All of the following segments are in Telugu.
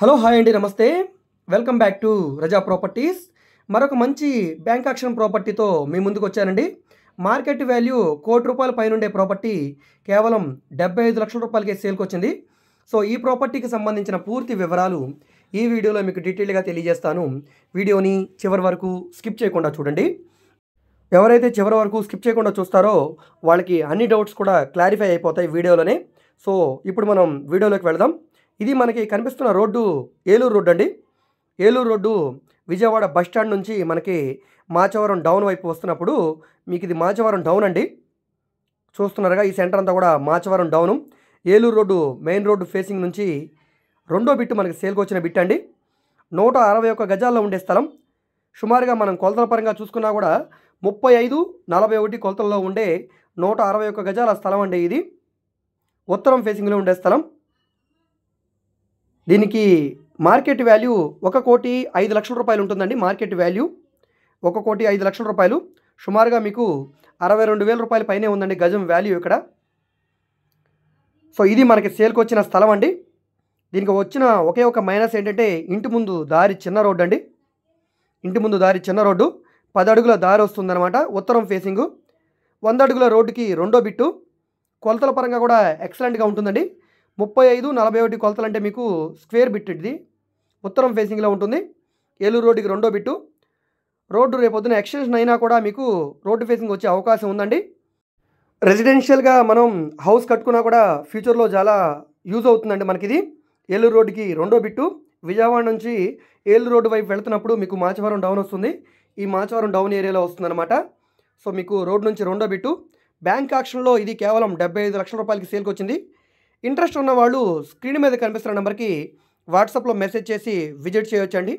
హలో హాయ్ అండి నమస్తే welcome back to Raza properties మరొక మంచి బ్యాంక్ ఆక్షన్ ప్రాపర్టీతో మీ ముందుకు వచ్చానండి మార్కెట్ వాల్యూ కోటి రూపాయల పైన ఉండే ప్రాపర్టీ కేవలం డెబ్బై ఐదు లక్షల రూపాయలకే సేల్కి వచ్చింది సో ఈ ప్రాపర్టీకి సంబంధించిన పూర్తి వివరాలు ఈ వీడియోలో మీకు డీటెయిల్గా తెలియజేస్తాను వీడియోని చివరి వరకు స్కిప్ చేయకుండా చూడండి ఎవరైతే చివరి వరకు స్కిప్ చేయకుండా చూస్తారో వాళ్ళకి అన్ని డౌట్స్ కూడా క్లారిఫై అయిపోతాయి వీడియోలోనే సో ఇప్పుడు మనం వీడియోలోకి వెళదాం ఇది మనకి కనిపిస్తున్న రోడ్డు ఏలూరు రోడ్డు అండి Eluru road Vijayawada bus stand నుంచి మనకి మాచవరం డౌన్ వైపు వస్తున్నప్పుడు మీకు ఇది మాచవరం డౌన్ అండి చూస్తున్నారుగా ఈ సెంటర్ అంతా కూడా Machavaram down Eluru road main road facing నుంచి రెండో బిట్టు మనకి సేల్కి వచ్చిన బిట్ అండి నూట అరవై ఒక్క గజాల్లో ఉండే స్థలం సుమారుగా మనం కొలతల పరంగా చూసుకున్నా కూడా ముప్పై ఐదు నలభై ఒకటి కొలతల్లో ఉండే నూట అరవై ఒక్క గజాల స్థలం అండి ఇది ఉత్తరం ఫేసింగ్లో ఉండే స్థలం దీనికి మార్కెట్ వాల్యూ ఒక కోటి ఐదు లక్షల రూపాయలు ఉంటుందండి మార్కెట్ వాల్యూ ఒక కోటి ఐదు లక్షల రూపాయలు సుమారుగా మీకు అరవై రెండు వేల రూపాయల పైనే ఉందండి గజం వాల్యూ ఇక్కడ సో ఇది మనకి సేల్కి వచ్చిన స్థలం అండి దీనికి వచ్చిన ఒకే ఒక మైనస్ ఏంటంటే ఇంటి ముందు దారి చిన్న రోడ్డు అండి ఇంటి ముందు దారి చిన్న రోడ్డు పది అడుగుల దారి వస్తుందన్నమాట ఉత్తరం ఫేసింగు వంద అడుగుల రోడ్డుకి రెండో బిట్టు కొలతల పరంగా కూడా ఎక్సలెంట్గా ఉంటుందండి ముప్పై ఐదు నలభై ఒకటి అంటే మీకు స్క్వేర్ బిట్ ఇది ఉత్తరం ఫేసింగ్లో ఉంటుంది ఏలూరు రోడ్డుకి రెండో బిట్టు రోడ్డు రేపొద్దున ఎక్స్టెన్షన్ అయినా కూడా మీకు రోడ్డు ఫేసింగ్ వచ్చే అవకాశం ఉందండి రెసిడెన్షియల్గా మనం హౌస్ కట్టుకున్నా కూడా ఫ్యూచర్లో చాలా యూజ్ అవుతుందండి మనకిది ఏలూరు రోడ్డుకి రెండో బిట్టు విజయవాడ నుంచి ఏలూరు రోడ్డు వైపు వెళ్తున్నప్పుడు మీకు మాచవరం డౌన్ వస్తుంది ఈ మాచవరం డౌన్ ఏరియాలో వస్తుందన్నమాట సో మీకు రోడ్డు నుంచి రెండో బిట్టు బ్యాంక్ ఆక్షన్లో ఇది కేవలం డెబ్బై ఐదు లక్షల రూపాయలకి సేల్కి వచ్చింది ఇంట్రెస్ట్ ఉన్నవాళ్ళు స్క్రీన్ మీద కనిపిస్తున్న నెంబర్కి వాట్సాప్లో మెసేజ్ చేసి విజిట్ చేయొచ్చండి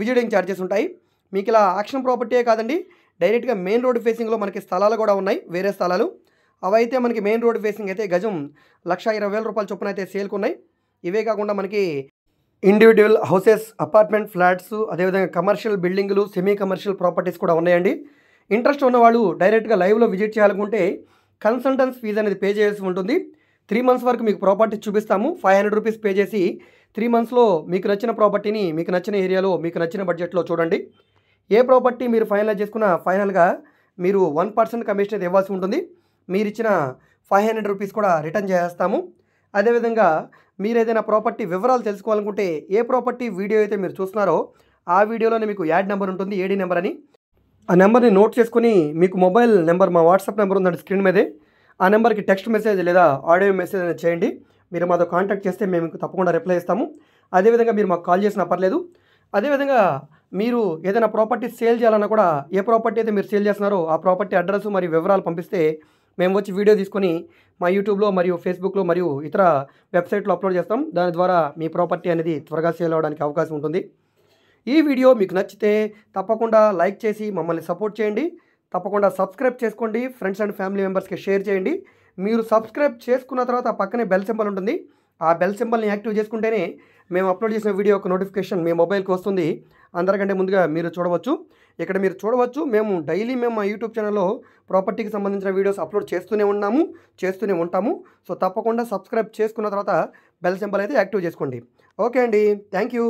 విజిటింగ్ ఛార్జెస్ ఉంటాయి మీకు ఇలా ఆక్షన్ ప్రాపర్టీయే కాదండి డైరెక్ట్గా మెయిన్ రోడ్ ఫేసింగ్లో మనకి స్థలాలు కూడా ఉన్నాయి వేరే స్థలాలు అవైతే మనకి మెయిన్ రోడ్ ఫేసింగ్ అయితే గజం లక్ష ఇరవై వేల రూపాయల చొప్పున అయితే సేల్కున్నాయి ఇవే కాకుండా మనకి ఇండివిజువల్ హౌసెస్ అపార్ట్మెంట్ ఫ్లాట్స్ అదేవిధంగా కమర్షియల్ బిల్డింగ్లు సెమీ కమర్షియల్ ప్రాపర్టీస్ కూడా ఉన్నాయండి ఇంట్రెస్ట్ ఉన్నవాళ్ళు డైరెక్ట్గా లైవ్లో విజిట్ చేయాలనుకుంటే కన్సల్టెన్స్ ఫీజు అనేది పే చేయాల్సి ఉంటుంది త్రీ మంత్స్ వరకు మీకు ప్రాపర్టీ చూపిస్తాము ఫైవ్ హండ్రెడ్ రూపీస్ పే చేసి త్రీ మంత్స్లో మీకు నచ్చిన ప్రాపర్టీని మీకు నచ్చిన ఏరియాలో మీకు నచ్చిన బడ్జెట్లో చూడండి ఏ ప్రాపర్టీ మీరు ఫైనలైజ్ చేసుకున్న ఫైనల్గా మీరు వన్ పర్సెంట్ కమిషన్ అయితే ఇవ్వాల్సి ఉంటుంది మీరు ఇచ్చిన ఫైవ్ హండ్రెడ్ రూపీస్ కూడా రిటర్న్ చేస్తాము అదేవిధంగా మీరు ఏదైనా ప్రాపర్టీ వివరాలు తెలుసుకోవాలనుకుంటే ఏ ప్రాపర్టీ వీడియో అయితే మీరు చూస్తున్నారో ఆ వీడియోలోనే మీకు యాడ్ నెంబర్ ఉంటుంది ఏడీ నెంబర్ అని ఆ నెంబర్ని నోట్ చేసుకుని మీకు మొబైల్ నెంబర్ మా వాట్సాప్ నెంబర్ ఉందండి స్క్రీన్ మీదే ఆ నెంబర్కి టెక్స్ట్ మెసేజ్ లేదా ఆడియో మెసేజ్ అనేది చేయండి మీరు మాతో కాంటాక్ట్ చేస్తే మేము మీకు తప్పకుండా రిప్లై ఇస్తాము అదేవిధంగా మీరు మాకు కాల్ చేసినా పర్లేదు అదేవిధంగా మీరు ఏదైనా ప్రాపర్టీ సేల్ చేయాలన్నా కూడా ఏ ప్రాపర్టీ అయితే మీరు సేల్ చేస్తున్నారో ఆ ప్రాపర్టీ అడ్రస్ మరియు వివరాలు పంపిస్తే మేము వచ్చి వీడియో తీసుకొని మా యూట్యూబ్లో మరియు ఫేస్బుక్లో మరియు ఇతర వెబ్సైట్లో అప్లోడ్ చేస్తాం దాని ద్వారా మీ ప్రాపర్టీ అనేది త్వరగా సేల్ అవడానికి అవకాశం ఉంటుంది ఈ వీడియో మీకు నచ్చితే తప్పకుండా లైక్ చేసి మమ్మల్ని సపోర్ట్ చేయండి తప్పకుండా సబ్స్క్రైబ్ చేసుకోండి ఫ్రెండ్స్ అండ్ ఫ్యామిలీ మెంబర్స్కి షేర్ చేయండి మీరు సబ్స్క్రైబ్ చేసుకున్న తర్వాత పక్కనే బెల్ సింబల్ ఉంటుంది ఆ బెల్ సింబల్ని యాక్టివ్ చేసుకుంటేనే మేము అప్లోడ్ చేసిన వీడియో యొక్క నోటిఫికేషన్ మీ మొబైల్కి వస్తుంది అందరికంటే ముందుగా మీరు చూడవచ్చు ఇక్కడ మీరు చూడవచ్చు మేము డైలీ మేము మా యూట్యూబ్ ఛానల్లో ప్రాపర్టీకి సంబంధించిన వీడియోస్ అప్లోడ్ చేస్తూనే ఉన్నాము చేస్తూనే ఉంటాము సో తప్పకుండా సబ్స్క్రైబ్ చేసుకున్న తర్వాత బెల్ సింబల్ అయితే యాక్టివ్ చేసుకోండి ఓకే అండి థ్యాంక్ యూ